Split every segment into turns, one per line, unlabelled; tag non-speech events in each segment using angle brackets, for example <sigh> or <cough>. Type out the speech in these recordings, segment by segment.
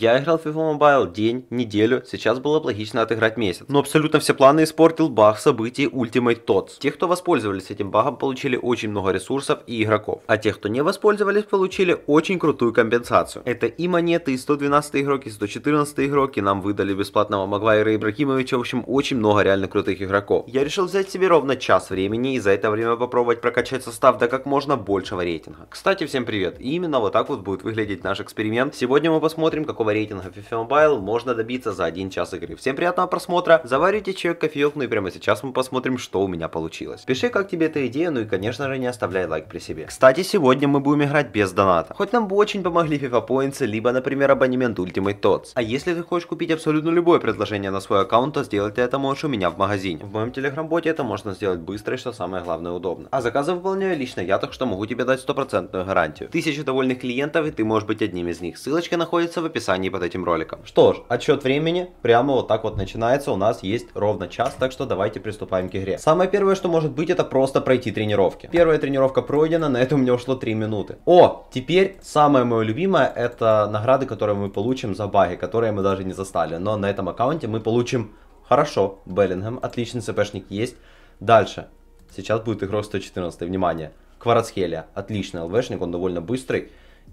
Я играл в FIFA Mobile день, неделю, сейчас было бы логично отыграть месяц. Но абсолютно все планы испортил баг событий Ultimate Tots. Те, кто воспользовались этим багом, получили очень много ресурсов и игроков. А те, кто не воспользовались, получили очень крутую компенсацию. Это и монеты, и 112 игрок, и 114 игрок, и нам выдали бесплатного Магуайра Ибрахимовича, в общем, очень много реально крутых игроков. Я решил взять себе ровно час времени и за это время попробовать прокачать состав до как можно большего рейтинга. Кстати, всем привет, и именно вот так вот будет выглядеть наш эксперимент. Сегодня мы посмотрим, какого высокого рейтинга FIFA Mobile можно добиться за один час игры. Всем приятного просмотра, заварите человек кофеек, ну и прямо сейчас мы посмотрим, что у меня получилось. Пиши, как тебе эта идея, ну и конечно же не оставляй лайк при себе. Кстати, сегодня мы будем играть без доната. Хоть нам бы очень помогли FIFA Points, либо, например, абонемент Ultimate Tots. А если ты хочешь купить абсолютно любое предложение на свой аккаунт, то сделать это можешь у меня в магазине. В моем телеграм-боте это можно сделать быстро и, что самое главное, удобно. А заказы выполняю лично я, так что могу тебе дать стопроцентную гарантию. Тысячи довольных клиентов и ты можешь быть одним из них. Ссылочка находится в описании описании под этим роликом. Что ж, отсчет времени прямо вот так вот начинается. У нас есть ровно час, так что давайте приступаем к игре. Самое первое, что может быть, это просто пройти тренировки. Первая тренировка пройдена, на это у меня ушло 3 минуты. О, теперь самое мое любимое, это награды, которые мы получим за баги, которые мы даже не застали. Но на этом аккаунте мы получим, хорошо, Беллингем, отличный ЦПшник есть. Дальше, сейчас будет игрок 114, внимание. Кварацхелия, отличный ЛВшник, он довольно быстрый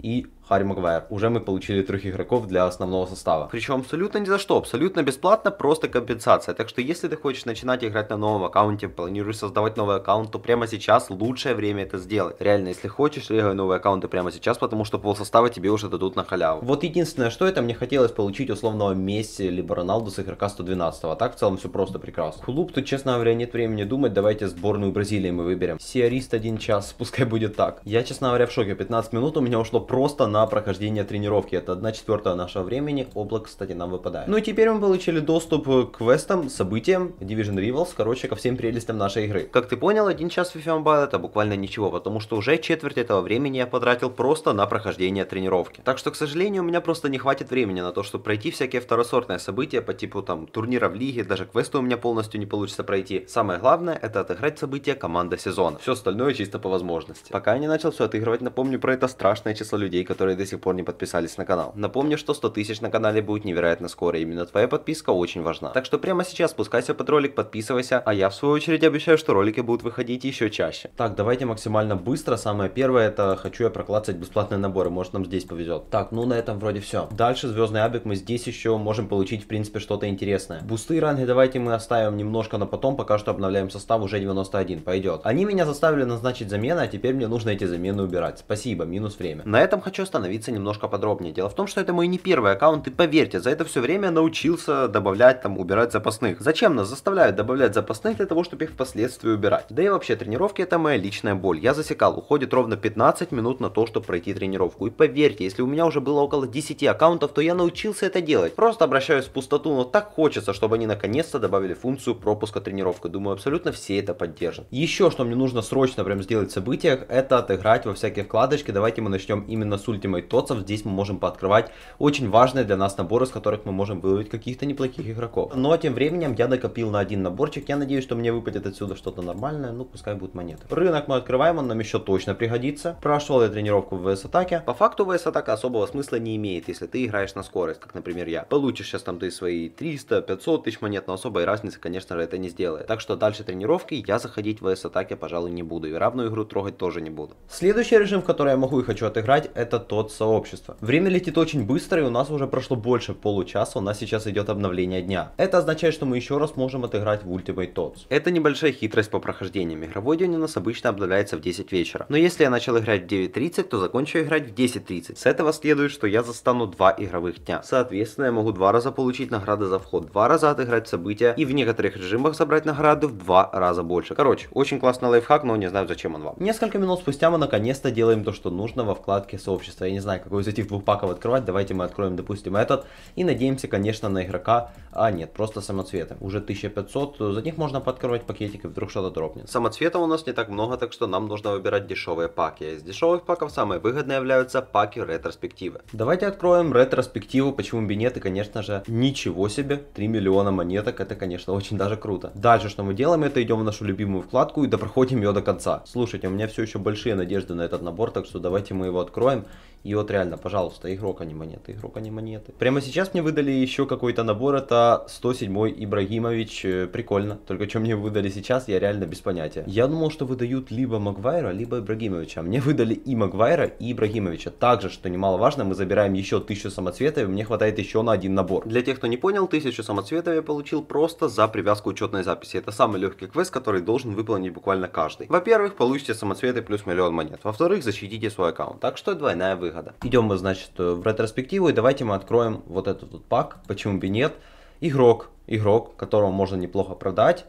и Харри Магуайр. Уже мы получили трех игроков для основного состава. Причем абсолютно ни за что, абсолютно бесплатно, просто компенсация. Так что если ты хочешь начинать играть на новом аккаунте, планируешь создавать новый аккаунт, то прямо сейчас лучшее время это сделать. Реально, если хочешь, легай э, новые аккаунты прямо сейчас, потому что пол состава тебе уже дадут на халяву. Вот единственное, что это мне хотелось получить условного Месси, либо Роналду с игрока 112. А так в целом все просто прекрасно. Клуб тут, честно говоря, нет времени думать, давайте сборную Бразилии мы выберем. Сиарист один час, <laughs> пускай будет так. Я, честно говоря, в шоке, 15 минут у меня ушло просто на прохождение тренировки. Это 1 четвертая нашего времени, облак, кстати, нам выпадает. Ну и теперь мы получили доступ к квестам, событиям, Division Rivals, короче, ко всем прелестям нашей игры. Как ты понял, один час FIFA Mobile это буквально ничего, потому что уже четверть этого времени я потратил просто на прохождение тренировки. Так что, к сожалению, у меня просто не хватит времени на то, чтобы пройти всякие второсортные события по типу там турнира в лиге, даже квесты у меня полностью не получится пройти. Самое главное, это отыграть события команда сезона. Все остальное чисто по возможности. Пока я не начал все отыгрывать, напомню про это страшное число число людей, которые до сих пор не подписались на канал. Напомню, что 100 тысяч на канале будет невероятно скоро, именно твоя подписка очень важна. Так что прямо сейчас спускайся под ролик, подписывайся, а я в свою очередь обещаю, что ролики будут выходить еще чаще. Так, давайте максимально быстро. Самое первое, это хочу я проклацать бесплатные наборы, может нам здесь повезет. Так, ну на этом вроде все. Дальше звездный абик мы здесь еще можем получить в принципе что-то интересное. Бусты и ранги давайте мы оставим немножко на потом, пока что обновляем состав уже 91, пойдет. Они меня заставили назначить замены, а теперь мне нужно эти замены убирать. Спасибо, минус время. На на этом хочу остановиться немножко подробнее. Дело в том, что это мой не первый аккаунт, и поверьте, за это все время научился добавлять, там, убирать запасных. Зачем нас заставляют добавлять запасных для того, чтобы их впоследствии убирать? Да и вообще, тренировки это моя личная боль. Я засекал, уходит ровно 15 минут на то, чтобы пройти тренировку. И поверьте, если у меня уже было около 10 аккаунтов, то я научился это делать. Просто обращаюсь в пустоту, но так хочется, чтобы они наконец-то добавили функцию пропуска тренировки. Думаю, абсолютно все это поддержат. Еще что мне нужно срочно прям сделать в событиях, это отыграть во всякие вкладочки. Давайте мы начнем именно с Ultimate Тотсов здесь мы можем пооткрывать очень важные для нас наборы, с которых мы можем выловить каких-то неплохих игроков. Но ну, а тем временем я накопил на один наборчик, я надеюсь, что мне выпадет отсюда что-то нормальное, ну пускай будут монеты. Рынок мы открываем, он нам еще точно пригодится. Прошел я тренировку в ВС-атаке. По факту ВС-атака особого смысла не имеет, если ты играешь на скорость, как, например, я. Получишь сейчас там ты свои 300-500 тысяч монет, но особой разницы, конечно же, это не сделает. Так что дальше тренировки я заходить в ВС-атаке, пожалуй, не буду. И равную игру трогать тоже не буду. Следующий режим, в который я могу и хочу отыграть, создать этот тот сообщество. Время летит очень быстро, и у нас уже прошло больше получаса, у нас сейчас идет обновление дня. Это означает, что мы еще раз можем отыграть в Ultimate Tots. Это небольшая хитрость по прохождениям. Игровой день у нас обычно обновляется в 10 вечера. Но если я начал играть в 9.30, то закончу играть в 10.30. С этого следует, что я застану два игровых дня. Соответственно, я могу два раза получить награды за вход, два раза отыграть события и в некоторых режимах забрать награды в два раза больше. Короче, очень классный лайфхак, но не знаю зачем он вам. Несколько минут спустя мы наконец-то делаем то, что нужно во вклад остатки сообщества. Я не знаю, какой из этих двух паков открывать. Давайте мы откроем, допустим, этот. И надеемся, конечно, на игрока... А, нет, просто самоцветы. Уже 1500. Э, за них можно подкрывать пакетики, вдруг что-то дропнет. Самоцветов у нас не так много, так что нам нужно выбирать дешевые паки. Из дешевых паков самые выгодные являются паки ретроспективы. Давайте откроем ретроспективу, почему бы нет. И, конечно же, ничего себе, 3 миллиона монеток. Это, конечно, очень даже круто. Дальше, что мы делаем, это идем в нашу любимую вкладку и допроходим ее до конца. Слушайте, у меня все еще большие надежды на этот набор, так что давайте мы его откроем откроем и вот реально, пожалуйста, игрок, а не монеты, игрок, а не монеты. Прямо сейчас мне выдали еще какой-то набор, это 107 Ибрагимович, э, прикольно. Только что мне выдали сейчас, я реально без понятия. Я думал, что выдают либо Магуайра, либо Ибрагимовича. Мне выдали и Магуайра, и Ибрагимовича. Также, что немаловажно, мы забираем еще 1000 самоцветов, мне хватает еще на один набор. Для тех, кто не понял, 1000 самоцветов я получил просто за привязку учетной записи. Это самый легкий квест, который должен выполнить буквально каждый. Во-первых, получите самоцветы плюс миллион монет. Во-вторых, защитите свой аккаунт. Так что двойная выгода выхода. Идем мы, значит, э, в ретроспективу, и давайте мы откроем вот этот вот пак, почему бы нет. Игрок, игрок, которого можно неплохо продать.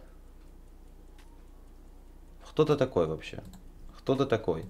Кто ты такой вообще? Кто ты такой?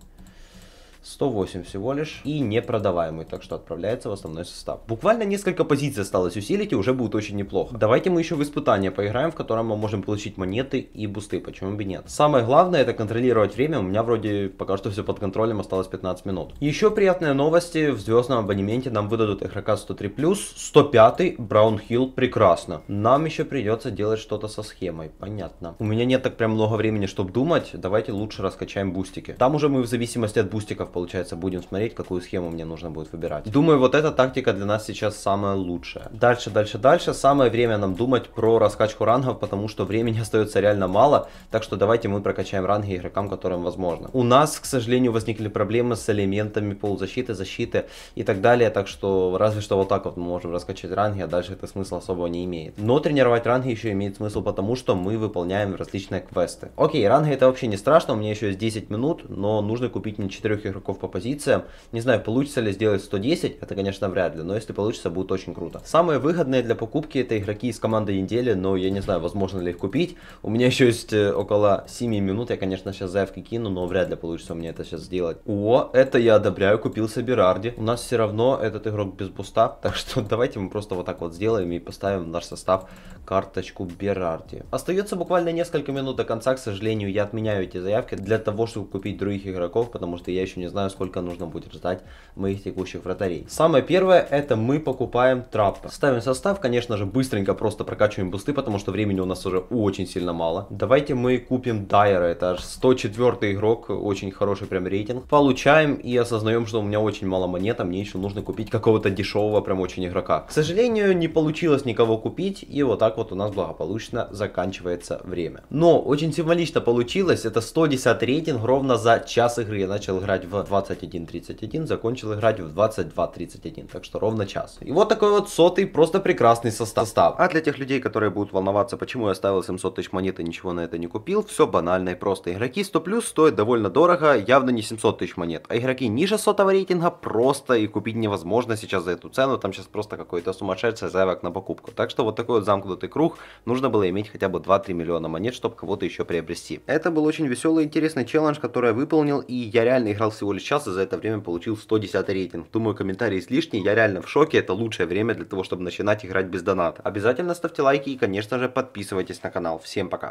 108 всего лишь и непродаваемый, так что отправляется в основной состав. Буквально несколько позиций осталось усилить и уже будет очень неплохо. Давайте мы еще в испытание поиграем, в котором мы можем получить монеты и бусты, почему бы нет. Самое главное это контролировать время, у меня вроде пока что все под контролем, осталось 15 минут. Еще приятные новости, в звездном абонементе нам выдадут Эхрокат 103+, 105 Браунхилл, прекрасно. Нам еще придется делать что-то со схемой, понятно. У меня нет так прям много времени, чтобы думать, давайте лучше раскачаем бустики. Там уже мы в зависимости от бустиков получается, будем смотреть, какую схему мне нужно будет выбирать. Думаю, вот эта тактика для нас сейчас самая лучшая. Дальше, дальше, дальше. Самое время нам думать про раскачку рангов, потому что времени <laughs> остается реально мало. Так что давайте мы прокачаем ранги игрокам, которым возможно. У нас, к сожалению, возникли проблемы с элементами полузащиты, защиты и так далее. Так что разве что вот так вот мы можем раскачать ранги, а дальше это смысла особого не имеет. Но тренировать ранги еще имеет смысл, потому что мы выполняем различные квесты. Окей, ранги это вообще не страшно, у меня еще есть 10 минут, но нужно купить не 4 игроков игроков по позициям. Не знаю, получится ли сделать 110, это, конечно, вряд ли, но если получится, будет очень круто. Самые выгодные для покупки это игроки из команды недели, но я не знаю, возможно ли их купить. У меня еще <laughs> есть э, около 7 минут, я, конечно, сейчас заявки кину, но вряд ли получится мне это сейчас сделать. О, это я одобряю, купил Берарди. У нас все равно этот игрок без буста, <laughs> так что давайте мы просто вот так вот сделаем и поставим в наш состав карточку Берарди. Остается буквально несколько минут до конца, к сожалению, я отменяю эти заявки для того, чтобы купить других игроков, потому что я еще не знаю, сколько нужно будет ждать моих текущих вратарей. Самое первое, это мы покупаем трапа. Ставим состав, конечно же, быстренько просто прокачиваем бусты, потому что времени у нас уже очень сильно мало. Давайте мы купим Дайера, это аж 104 игрок, очень хороший прям рейтинг. Получаем и осознаем, что у меня очень мало монет, а мне еще нужно купить какого-то дешевого прям очень игрока. К сожалению, не получилось никого купить, и вот так вот у нас благополучно заканчивается время. Но очень символично получилось, это 110 рейтинг ровно за час игры. Я начал играть в 21.31, закончил играть в 22.31, так что ровно час. И вот такой вот сотый, просто прекрасный состав. А для тех людей, которые будут волноваться, почему я оставил 700 тысяч монет и ничего на это не купил, все банально и просто. Игроки 100 плюс стоят довольно дорого, явно не 700 тысяч монет, а игроки ниже сотого рейтинга просто и купить невозможно сейчас за эту цену, там сейчас просто какой-то сумасшедший заявок на покупку. Так что вот такой вот замкнутый круг, нужно было иметь хотя бы 2-3 миллиона монет, чтобы кого-то еще приобрести. Это был очень веселый и интересный челлендж, который я выполнил, и я реально играл всего всего лишь час, и за это время получил 110 рейтинг. Думаю, комментарий излишний, я реально в шоке, это лучшее время для того, чтобы начинать играть без доната. Обязательно ставьте лайки и, конечно же, подписывайтесь на канал. Всем пока!